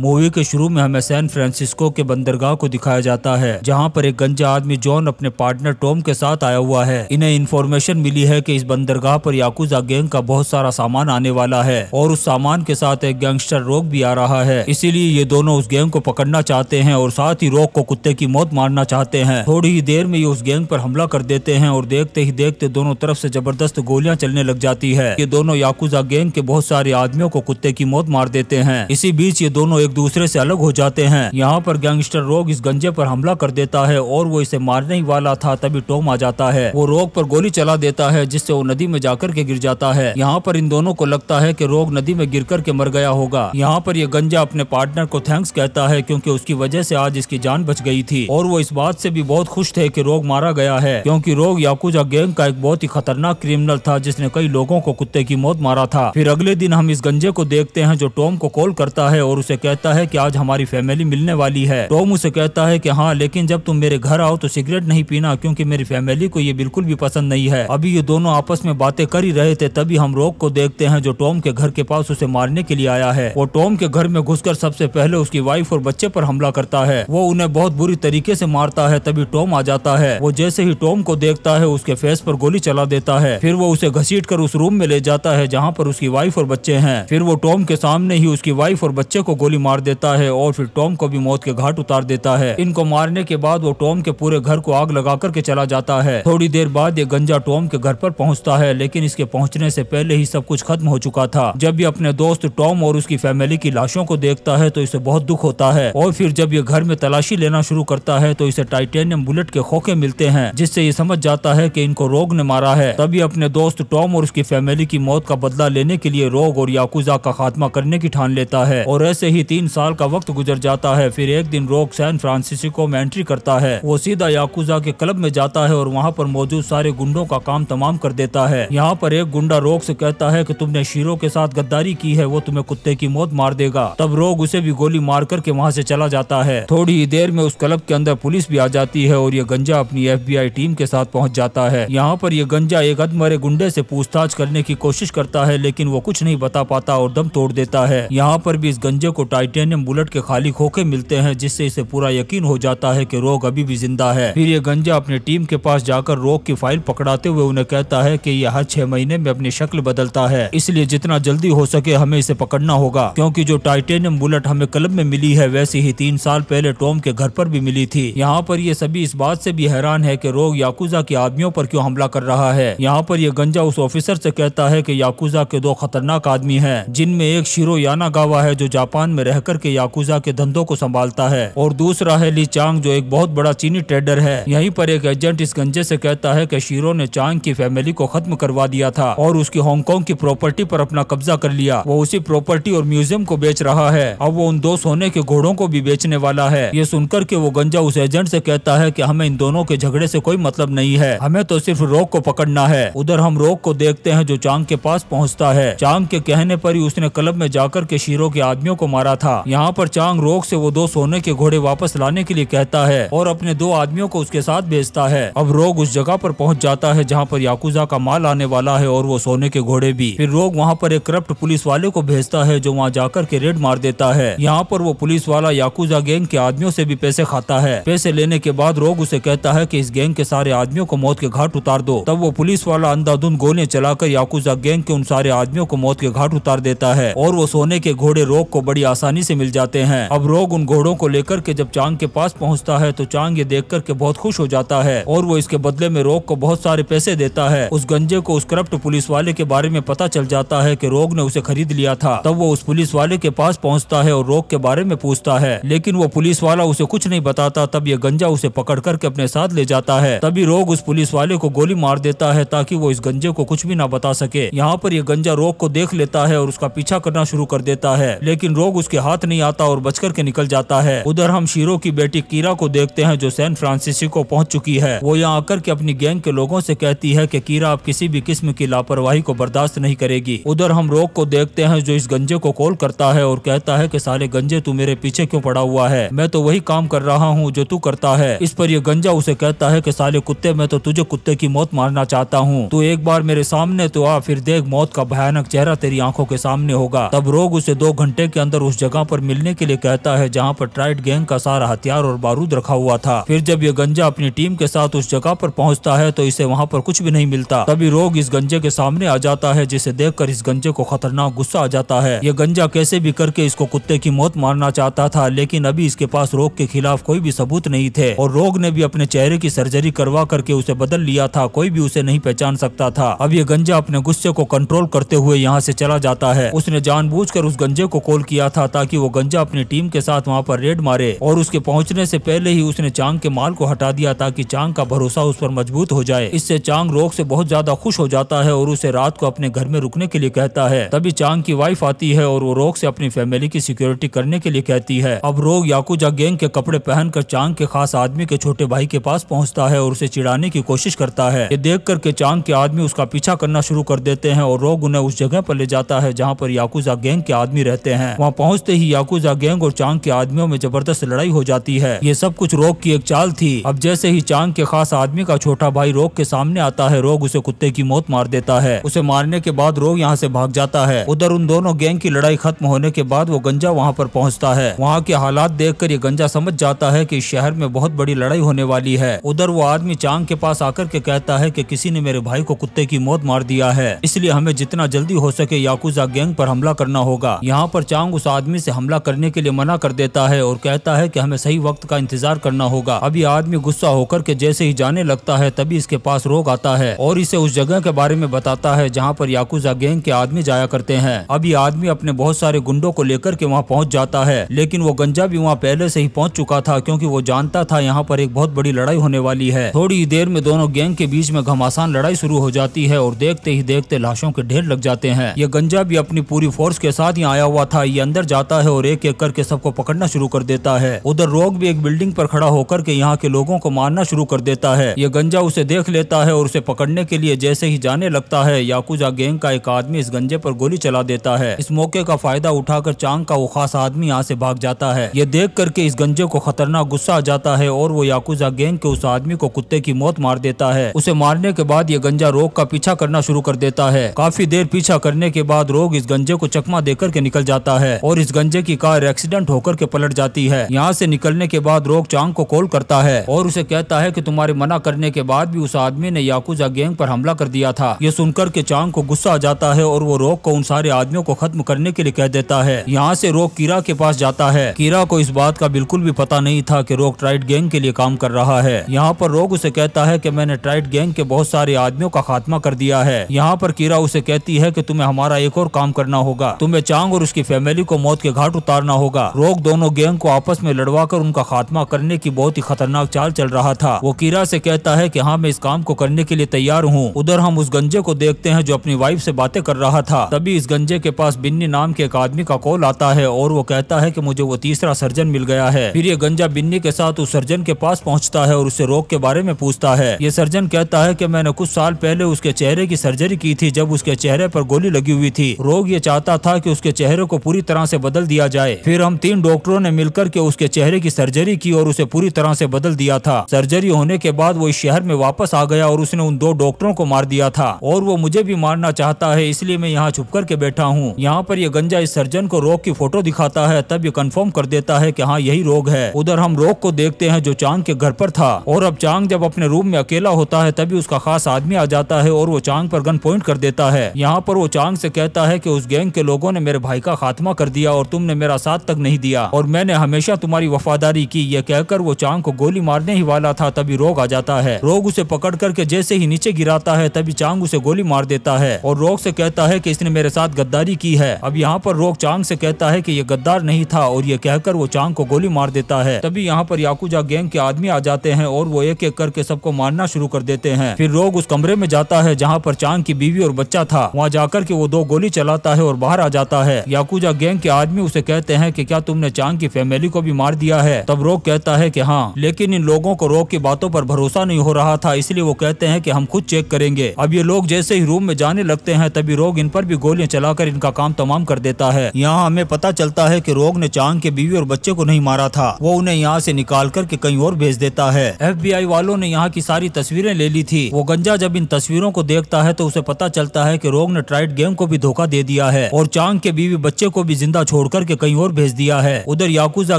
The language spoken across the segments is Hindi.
मूवी के शुरू में हमें सैन फ्रांसिस्को के बंदरगाह को दिखाया जाता है जहाँ पर एक गंजा आदमी जॉन अपने पार्टनर टॉम के साथ आया हुआ है इन्हें इन्फॉर्मेशन मिली है कि इस बंदरगाह पर याकूजा गैंग का बहुत सारा सामान आने वाला है और उस सामान के साथ एक गैंगस्टर रोक भी आ रहा है इसीलिए ये दोनों उस गैंग को पकड़ना चाहते हैं और साथ ही रोक को कुत्ते की मौत मारना चाहते हैं थोड़ी ही देर में ये उस गैंग पर हमला कर देते हैं और देखते ही देखते दोनों तरफ से जबरदस्त गोलियां चलने लग जाती है ये दोनों याकूजा गैंग के बहुत सारे आदमियों को कुत्ते की मौत मार देते हैं इसी बीच ये दोनों एक दूसरे से अलग हो जाते हैं यहाँ पर गैंगस्टर रोग इस गंजे पर हमला कर देता है और वो इसे मारने ही वाला था तभी टोम आ जाता है वो रोग पर गोली चला देता है जिससे वो नदी में जाकर के गिर जाता है यहाँ पर इन दोनों को लगता है की रोग नदी में गिर करके मर गया होगा यहाँ पर यह गंजा अपने पार्टनर को थैंक्स कहता है क्यूँकी उसकी वजह से आज इसकी जान बच गई थी और वो इस बात से भी बहुत खुश थे की रोग मारा गया है क्यूँकी रोग याकूजा गैंग का एक बहुत ही खतरनाक क्रिमिनल था जिसने कई लोगों को कुत्ते की मौत मारा था फिर अगले दिन हम इस गंजे को देखते हैं जो टॉम को कॉल करता है और उसे कहता कहता है कि आज हमारी फैमिली मिलने वाली है टॉम उसे कहता है कि हाँ लेकिन जब तुम मेरे घर आओ तो सिगरेट नहीं पीना क्योंकि मेरी फैमिली को ये बिल्कुल भी पसंद नहीं है अभी ये दोनों आपस में बातें कर ही रहे थे तभी हम रोक को देखते हैं जो टॉम के घर के पास उसे मारने के लिए आया है वो टॉम के घर में घुसकर सबसे पहले उसकी वाइफ और बच्चे पर हमला करता है वो उन्हें बहुत बुरी तरीके से मारता है तभी टॉम आ जाता है वो जैसे ही टॉम को देखता है उसके फेस पर गोली चला देता है फिर वो उसे घसीट कर उस रूम में ले जाता है जहाँ पर उसकी वाइफ और बच्चे हैं फिर वो टॉम के सामने ही उसकी वाइफ और बच्चे को गोली भी मार देता है और फिर टॉम को भी मौत के घाट उतार देता है इनको मारने के बाद वो टॉम के पूरे घर को आग लगा करके चला जाता है थोड़ी देर बाद ये गंजा टॉम के घर पर पहुंचता है लेकिन इसके पहुंचने से पहले ही सब कुछ खत्म हो चुका था जब ये अपने दोस्त टॉम और उसकी फैमिली की लाशों को देखता है तो इसे बहुत दुख होता है और फिर जब ये घर में तलाशी लेना शुरू करता है तो इसे टाइटेनियम बुलेट के खोखे मिलते हैं जिससे ये समझ जाता है की इनको रोग ने मारा है तभी अपने दोस्त टॉम और उसकी फैमिली की मौत का बदला लेने के लिए रोग और याकुजा का खात्मा करने की ठान लेता है और ऐसे ही तीन साल का वक्त गुजर जाता है फिर एक दिन रोक सैन फ्रांसिसको में एंट्री करता है वो सीधा याकूजा के क्लब में जाता है और वहाँ पर मौजूद सारे गुंडों का काम तमाम कर देता है यहाँ पर एक गुंडा रोग से कहता है कि तुमने शीरो के साथ गद्दारी की है वो तुम्हें कुत्ते की मौत मार देगा तब रोग उसे भी गोली मार करके वहाँ से चला जाता है थोड़ी ही देर में उस क्लब के अंदर पुलिस भी आ जाती है और ये गंजा अपनी एफ टीम के साथ पहुँच जाता है यहाँ पर यह गंजा एक अदमरे गुंडे से पूछताछ करने की कोशिश करता है लेकिन वो कुछ नहीं बता पाता और दम तोड़ देता है यहाँ पर भी इस गंजे को टाइटेनियम बुलेट के खाली खोखे मिलते हैं जिससे इसे पूरा यकीन हो जाता है कि रोग अभी भी जिंदा है फिर ये गंजा अपने टीम के पास जाकर रोग की फाइल पकड़ाते हुए उन्हें कहता है की यह हर छह महीने में अपनी शक्ल बदलता है इसलिए जितना जल्दी हो सके हमें इसे पकड़ना होगा क्योंकि जो टाइटेनियम बुलेट हमें क्लब में मिली है वैसे ही तीन साल पहले टोम के घर पर भी मिली थी यहाँ पर ये सभी इस बात से भी हैरान है कि रोग याकूजा के आदमियों पर क्यों हमला कर रहा है यहाँ पर यह गंजा उस ऑफिसर से कहता है कि याकूजा के दो खतरनाक आदमी हैं जिनमें एक शिरो गावा है जो जापान में रह करके के के धंधों को संभालता है और दूसरा है ली चांग जो एक बहुत बड़ा चीनी ट्रेडर है यहीं पर एक एजेंट इस गंजे से कहता है कि शीरो ने चांग की फैमिली को खत्म करवा दिया था और उसकी हांगकांग की प्रॉपर्टी पर अपना कब्जा कर लिया वो उसी प्रॉपर्टी और म्यूजियम को बेच रहा है अब वो उन दो सोने के घोड़ों को भी बेचने वाला है ये सुनकर के वो गंजा उस एजेंट से कहता है कि हमें इन दोनों के झगड़े से कोई मतलब नहीं है हमें तो सिर्फ रोग को पकड़ना है उधर हम रोग को देखते हैं जो चांग के पास पहुँचता है चांग के कहने पर ही उसने क्लब में जाकर के शीरो के आदमियों को मारा था यहाँ पर चांग रोक से वो दो सोने के घोड़े वापस लाने के लिए कहता है और अपने दो आदमियों को उसके साथ भेजता है अब रोग उस जगह पर पहुँच जाता है जहाँ पर याकूजा का माल आने वाला है और वो सोने के घोड़े भी फिर रोग वहाँ पर एक करप्ट पुलिस वाले को भेजता है जो वहाँ जाकर के रेड मार देता है यहाँ पर वो पुलिस वाला याकूजा गैंग के आदमियों से भी पैसे खाता है पैसे लेने के बाद रोग उसे कहता है की इस गैंग के सारे आदमियों को मौत के घाट उतार दो तब वो पुलिस वाला अंधाधुन गोलियां चलाकर याकूजा गैंग के उन सारे आदमियों को मौत के घाट उतार देता है और वो सोने के घोड़े रोग को बड़ी आसानी आसानी से मिल जाते हैं अब रोग उन घोड़ों को लेकर के जब चांग के पास पहुंचता है तो चांग ये देख करके बहुत खुश हो जाता है और वो इसके बदले में रोग को बहुत सारे पैसे देता है उस गंजे को उस करप्ट पुलिस वाले के बारे में पता चल जाता है की रोग ने उसे खरीद लिया था तब वो उस पुलिस वाले के पास पहुँचता है और रोग के बारे में पूछता है लेकिन वो पुलिस वाला उसे कुछ नहीं बताता तब ये गंजा उसे पकड़ करके अपने साथ ले जाता है तभी रोग उस पुलिस वाले को गोली मार देता है ताकि वो इस गंजे को कुछ भी ना बता सके यहाँ पर यह गंजा रोग को देख लेता है और उसका पीछा करना शुरू कर देता है लेकिन रोग उसके के हाथ नहीं आता और बचकर के निकल जाता है उधर हम शीरो की बेटी कीरा को देखते हैं जो सैन फ्रांसिस्को पहुंच चुकी है वो यहाँ आकर के अपनी गैंग के लोगों से कहती है कि कीरा अब किसी भी किस्म की लापरवाही को बर्दाश्त नहीं करेगी उधर हम रोग को देखते हैं जो इस गंजे को कॉल करता है और कहता है की सारे गंजे तू मेरे पीछे क्यों पड़ा हुआ है मैं तो वही काम कर रहा हूँ जो तू करता है इस पर यह गंजा उसे कहता है की साले कुत्ते में तो तुझे कुत्ते की मौत मारना चाहता हूँ तू एक बार मेरे सामने तो आ फिर देख मौत का भयानक चेहरा तेरी आंखों के सामने होगा तब रोग उसे दो घंटे के अंदर उस जगह जगह पर मिलने के लिए कहता है जहां पर ट्राइड गैंग का सारा हथियार और बारूद रखा हुआ था फिर जब ये गंजा अपनी टीम के साथ उस जगह पर पहुंचता है तो इसे वहां पर कुछ भी नहीं मिलता तभी रोग इस गंजे के सामने आ जाता है जिसे देख इस गंजे को खतरनाक गुस्सा आ जाता है ये गंजा कैसे भी करके इसको कुत्ते की मौत मारना चाहता था लेकिन अभी इसके पास रोग के खिलाफ कोई भी सबूत नहीं थे और रोग ने भी अपने चेहरे की सर्जरी करवा करके उसे बदल लिया था कोई भी उसे नहीं पहचान सकता था अब ये गंजा अपने गुस्से को कंट्रोल करते हुए यहाँ से चला जाता है उसने जानबूझकर उस गंजे को कॉल किया था ताकि वो गंजा अपनी टीम के साथ वहाँ पर रेड मारे और उसके पहुँचने से पहले ही उसने चांग के माल को हटा दिया ताकि चांग का भरोसा उस पर मजबूत हो जाए इससे चांग रोग से बहुत ज्यादा खुश हो जाता है और उसे रात को अपने घर में रुकने के लिए कहता है तभी चांग की वाइफ आती है और वो रोग से अपनी फैमिली की सिक्योरिटी करने के लिए कहती है अब रोग याकूजा गैंग के कपड़े पहनकर चांग के खास आदमी के छोटे भाई के पास पहुंचता है और उसे चिढ़ाने की कोशिश करता है ये देख कर के चांग के आदमी उसका पीछा करना शुरू कर देते हैं और रोग उन्हें उस जगह पर ले जाता है जहाँ पर याकूजा गैंग के आदमी रहते हैं वहाँ पहुँच पहुंचते ही याकूजा गैंग और चांग के आदमियों में जबरदस्त लड़ाई हो जाती है ये सब कुछ रोग की एक चाल थी अब जैसे ही चांग के खास आदमी का छोटा भाई रोग के सामने आता है रोग उसे कुत्ते की मौत मार देता है उसे मारने के बाद रोग यहाँ ऐसी भाग जाता है उधर उन दोनों गैंग की लड़ाई खत्म होने के बाद वो गंजा वहाँ पर पहुँचता है वहाँ के हालात देख कर ये गंजा समझ जाता है की शहर में बहुत बड़ी लड़ाई होने वाली है उधर वो आदमी चांग के पास आकर के कहता है की किसी ने मेरे भाई को कुत्ते की मौत मार दिया है इसलिए हमें जितना जल्दी हो सके याकूजा गैंग पर हमला करना होगा यहाँ पर चांग उस आदमी आदमी से हमला करने के लिए मना कर देता है और कहता है कि हमें सही वक्त का इंतजार करना होगा अब आदमी गुस्सा होकर के जैसे ही जाने लगता है तभी इसके पास रोग आता है और इसे उस जगह के बारे में बताता है जहाँ पर याकूजा गैंग के आदमी जाया करते हैं अब ये आदमी अपने बहुत सारे गुंडों को लेकर के वहाँ पहुँच जाता है लेकिन वो गंजा भी वहाँ पहले से ही पहुँच चुका था क्यूँकी वो जानता था यहाँ पर एक बहुत बड़ी लड़ाई होने वाली है थोड़ी ही देर में दोनों गैंग के बीच में घमासान लड़ाई शुरू हो जाती है और देखते ही देखते लाशों के ढेर लग जाते हैं ये गंजा भी अपनी पूरी फोर्स के साथ ही आया हुआ था ये अंदर जा जाता है और एक एक करके सबको पकड़ना शुरू कर देता है उधर रोग भी एक बिल्डिंग पर खड़ा होकर के यहाँ के लोगों को मारना शुरू कर देता है ये गंजा उसे देख लेता है और उसे पकड़ने के लिए जैसे ही जाने लगता है याकूजा गैंग का एक आदमी इस गंजे पर गोली चला देता है इस मौके का फायदा उठाकर चांग का वो खास आदमी यहाँ से भाग जाता है ये देख करके इस गंजे को खतरनाक गुस्सा आ जाता है और वो याकूजा गैंग के उस आदमी को कुत्ते की मौत मार देता है उसे मारने के बाद ये गंजा रोग का पीछा करना शुरू कर देता है काफी देर पीछा करने के बाद रोग इस गंजे को चकमा देकर के निकल जाता है और इस इस गंजे की कार एक्सीडेंट होकर के पलट जाती है यहाँ से निकलने के बाद रोक चांग को कॉल करता है और उसे कहता है की तुम्हारे मना करने के बाद भी उस आदमी ने याकूजा गैंग पर हमला कर दिया था ये सुनकर के चांग को गुस्सा आ जाता है और वो रोक को उन सारे आदमियों को खत्म करने के लिए कह देता है यहाँ से रोक कीरा के पास जाता है कीरा को इस बात का बिल्कुल भी पता नहीं था की रोक ट्राइट गैंग के लिए काम कर रहा है यहाँ पर रोग उसे कहता है की मैंने ट्राइट गैंग के बहुत सारे आदमियों का खात्मा कर दिया है यहाँ पर कीरा उसे कहती है की तुम्हें हमारा एक और काम करना होगा तुम्हें चांग और उसकी फैमिली को मौत मौत के घाट उतारना होगा रोग दोनों गैंग को आपस में कर उनका खात्मा करने की बहुत ही खतरनाक चाल चल रहा था वो कीरा से कहता है कि हाँ मैं इस काम को करने के लिए तैयार हूँ उधर हम उस गंजे को देखते हैं जो अपनी वाइफ से बातें कर रहा था तभी इस गंजे के पास बिन्नी नाम के एक आदमी का कॉल आता है और वो कहता है की मुझे वो तीसरा सर्जन मिल गया है फिर ये गंजा बिन्नी के साथ उस सर्जन के पास पहुँचता है और उसे रोग के बारे में पूछता है ये सर्जन कहता है की मैंने कुछ साल पहले उसके चेहरे की सर्जरी की थी जब उसके चेहरे पर गोली लगी हुई थी रोग ये चाहता था की उसके चेहरे को पूरी तरह ऐसी बदल दिया जाए फिर हम तीन डॉक्टरों ने मिलकर के उसके चेहरे की सर्जरी की और उसे पूरी तरह से बदल दिया था सर्जरी होने के बाद वो इस शहर में वापस आ गया और उसने उन दो डॉक्टरों को मार दिया था और वो मुझे भी मारना चाहता है इसलिए मैं यहाँ छुप करके बैठा हूँ यहाँ पर ये गंजा इस सर्जन को रोग की फोटो दिखाता है तब ये कन्फर्म कर देता है की हाँ यही रोग है उधर हम रोग को देखते हैं जो चांग के घर पर था और अब चांग जब अपने रूम में अकेला होता है तभी उसका खास आदमी आ जाता है और वो चांग पर गन पॉइंट कर देता है यहाँ पर वो चांग से कहता है कि उस गैंग के लोगों ने मेरे भाई का खात्मा कर दिया और तुमने मेरा साथ तक नहीं दिया और मैंने हमेशा तुम्हारी वफादारी की यह कहकर वो चांग को गोली मारने ही वाला था तभी रोग आ जाता है रोग उसे पकड़ करके जैसे ही नीचे गिराता है तभी चांग उसे गोली मार देता है और रोग से कहता है कि इसने मेरे साथ गद्दारी की है अब यहाँ पर रोग चांग से कहता है की यह गद्दार नहीं था और ये कहकर वो चांग को गोली मार देता है तभी यहाँ पर याकूजा गैंग के आदमी आ जाते हैं और वो एक एक करके सबको मारना शुरू कर देते हैं फिर रोग उस कमरे में जाता है जहाँ पर चांग की बीवी और बच्चा था वहाँ जाकर के वो दो गोली चलाता है और बाहर आ जाता है याकूजा गैंग के आदमी आदमी उसे कहते हैं कि क्या तुमने चांग की फैमिली को भी मार दिया है तब रोक कहता है कि हाँ लेकिन इन लोगों को रोक की बातों पर भरोसा नहीं हो रहा था इसलिए वो कहते हैं कि हम खुद चेक करेंगे अब ये लोग जैसे ही रूम में जाने लगते हैं तभी रोग इन पर भी गोलियां चलाकर इनका काम तमाम कर देता है यहाँ हमें पता चलता है की रोग ने चांग के बीवी और बच्चे को नहीं मारा था वो उन्हें यहाँ ऐसी निकाल करके कहीं और भेज देता है एफ वालों ने यहाँ की सारी तस्वीरें ले ली थी वो गंजा जब इन तस्वीरों को देखता है तो उसे पता चलता है की रोग ने ट्राइड गेम को भी धोखा दे दिया है और चांग के बीवी बच्चे को भी जिंदा छोड़कर के कहीं और भेज दिया है उधर याकूजा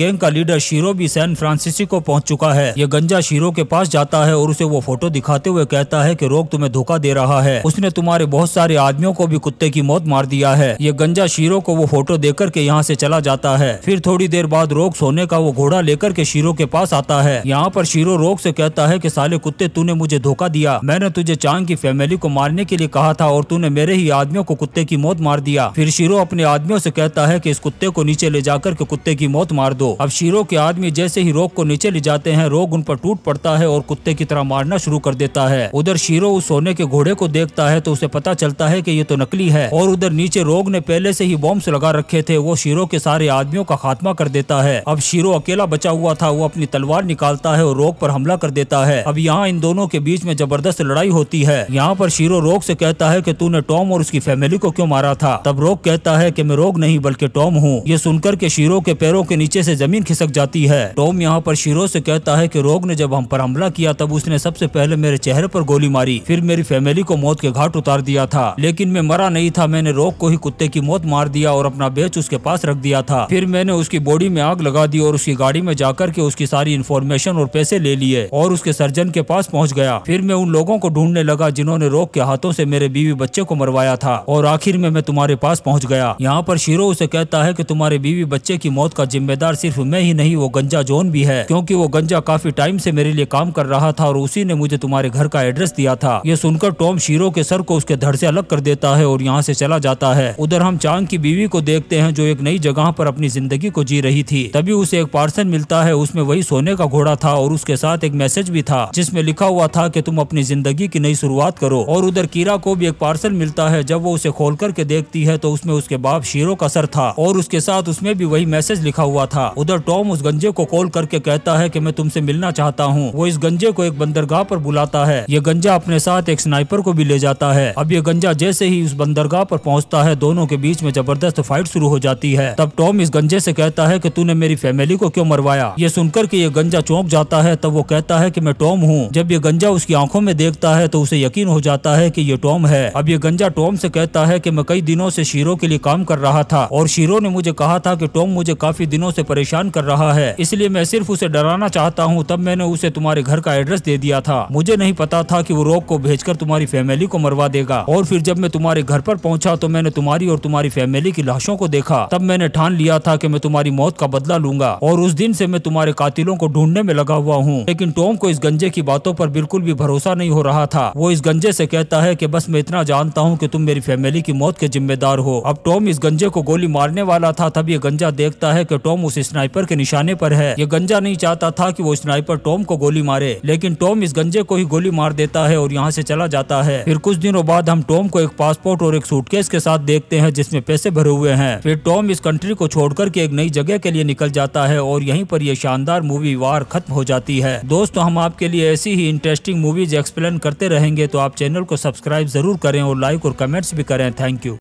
गैंग का लीडर शीरो भी सैन फ्रांसिसको पहुंच चुका है ये गंजा शीरो के पास जाता है और उसे वो फोटो दिखाते हुए कहता है की रोग तुम्हें धोखा दे रहा है उसने तुम्हारे बहुत सारे आदमियों को भी कुत्ते की मौत मार दिया है ये गंजा शीरो को वो फोटो देकर के यहाँ ऐसी चला जाता है फिर थोड़ी देर बाद रोग सोने का वो घोड़ा लेकर के शीरो के पास आता है यहाँ पर शीरो रोग से कहता है कि साले कुत्ते तूने मुझे धोखा दिया मैंने तुझे चांग की फैमिली को मारने के लिए कहा था और तूने मेरे ही आदमियों को कुत्ते की मौत मार दिया फिर शीरो अपने आदमियों से कहता है कि के इस कुत्ते को नीचे ले जाकर के कुत्ते की मौत मार दो अब शीरो के आदमी जैसे ही रोग को नीचे ले जाते हैं रोग उन पर टूट पड़ता है और कुत्ते की तरह मारना शुरू कर देता है उधर शीरो उस सोने के घोड़े को देखता है तो उसे पता चलता है की ये तो नकली है और उधर नीचे रोग ने पहले से ही बॉम्ब लगा रखे थे वो शीरो के सारे आदमियों का खात्मा कर देता है अब शीरो अकेला बचा हुआ था वो अपनी तलवार निकालता है और रोग पर हमला कर देता है अब यहाँ इन दोनों के बीच में जबरदस्त लड़ाई होती है यहाँ पर शीरो रोग से कहता है कि तूने टॉम और उसकी फैमिली को क्यों मारा था तब रोग कहता है कि मैं रोग नहीं बल्कि टॉम हूँ ये सुनकर के शीरो के पैरों के नीचे से जमीन खिसक जाती है टॉम यहाँ पर शीरो से कहता है कि रोग ने जब हम पर हमला किया तब उसने सबसे पहले मेरे चेहरे पर गोली मारी फिर मेरी फैमिली को मौत के घाट उतार दिया था लेकिन मैं मरा नहीं था मैंने रोग को ही कुत्ते की मौत मार दिया और अपना बेच उसके पास रख दिया था फिर मैंने उसकी बॉडी में आग लगा दी और उसकी गाड़ी में जाकर के उसकी सारी इन्फॉर्मेशन और पैसे ले लिए और उसके सर्जन के पास पहुंच गया फिर मैं उन लोगों को ढूंढने लगा जिन्होंने रोग के हाथों से मेरे बीवी बच्चे को मरवाया था और आखिर में मैं तुम्हारे पास पहुँच गया यहाँ पर शीरो उसे कहता कहता है कि तुम्हारे बीवी बच्चे की मौत का जिम्मेदार सिर्फ मैं ही नहीं वो गंजा जोन भी है क्योंकि वो गंजा काफी टाइम से मेरे लिए काम कर रहा था और उसी ने मुझे तुम्हारे घर का एड्रेस दिया था ये सुनकर टॉम शीरो के सर को उसके धड़ से अलग कर देता है और यहाँ से चला जाता है उधर हम चांग की बीवी को देखते हैं जो एक नई जगह पर अपनी जिंदगी को जी रही थी तभी उसे एक पार्सल मिलता है उसमें वही सोने का घोड़ा था और उसके साथ एक मैसेज भी था जिसमें लिखा हुआ था कि तुम अपनी जिंदगी की नई शुरुआत करो और उधर कीरा को भी एक पार्सल मिलता है जब वो उसे खोल करके देखती है तो उसमें उसके बाप शीरो का सर था और उसके साथ उसमें भी वही मैसेज लिखा हुआ था उधर टॉम उस गंजे को कॉल करके कहता है की मैं तुमसे मिलना चाहता हूँ वो इस गंजे को एक बंदरगाह पर बुलाता है ये गंजा अपने साथ एक स्नाइपर को भी ले जाता है अब ये गंजा जैसे ही उस बंदरगाह पर पहुँचता है दोनों के बीच में जबरदस्त फाइट शुरू हो जाती है तब टॉम इस गंजे से कहता है की तूने मेरी फैमिली को क्यों मरवाया ये सुनकर के ये गंजा चौंक जाता है तब वो कहता है कि मैं टॉम हूँ जब ये गंजा उसकी आंखों में देखता है तो उसे यकीन हो जाता है कि ये टॉम है अब ये गंजा टॉम से कहता है कि मैं कई दिनों से शीरो के लिए काम कर रहा था और शीरो हीरो ने मुझे कहा था कि टॉम मुझे काफी दिनों से परेशान कर रहा है इसलिए मैं सिर्फ उसे डराना चाहता हूँ तब मैंने उसे तुम्हारे घर का एड्रेस दे दिया था मुझे नहीं पता था की वो रोक को भेज तुम्हारी फैमिली को मरवा देगा और फिर जब मैं तुम्हारे घर आरोप पहुँचा तो मैंने तुम्हारी और तुम्हारी फैमिली की लाशों को देखा तब मैंने ठान लिया था की मैं तुम्हारी मौत का बदला लूंगा और उस दिन ऐसी मैं तुम्हारे कातिलों को ढूंढने में लगा हुआ हूँ लेकिन टॉम को इस गंजे की बातों आरोप बिल्कुल भी भरोसा नहीं हो रहा था वो इस गंजे से कहता है कि बस मैं इतना जानता हूँ कि तुम मेरी फैमिली की मौत के जिम्मेदार हो अब टॉम इस गंजे को गोली मारने करने वाला था तब ये गंजा देखता है कि टॉम उस स्नाइपर के निशाने पर है ये गंजा नहीं चाहता था कि वो स्नाइपर टॉम को गोली मारे लेकिन टॉम इस गंजे को ही गोली मार देता है और यहाँ से चला जाता है फिर कुछ दिनों बाद हम टॉम को एक पासपोर्ट और एक सूटकेस के साथ देखते हैं जिसमें पैसे भरे हुए हैं फिर टॉम इस कंट्री को छोड़कर के एक नई जगह के लिए निकल जाता है और यहीं पर यह शानदार मूवी वार खत्म हो जाती है दोस्तों हम आपके लिए ऐसी ही इंटरेस्टिंग मूवीज एक्सप्लेन करते रहेंगे तो आप चैनल को सब्सक्राइब जरूर करें और लाइक और कमेंट्स भी करें थैंक यू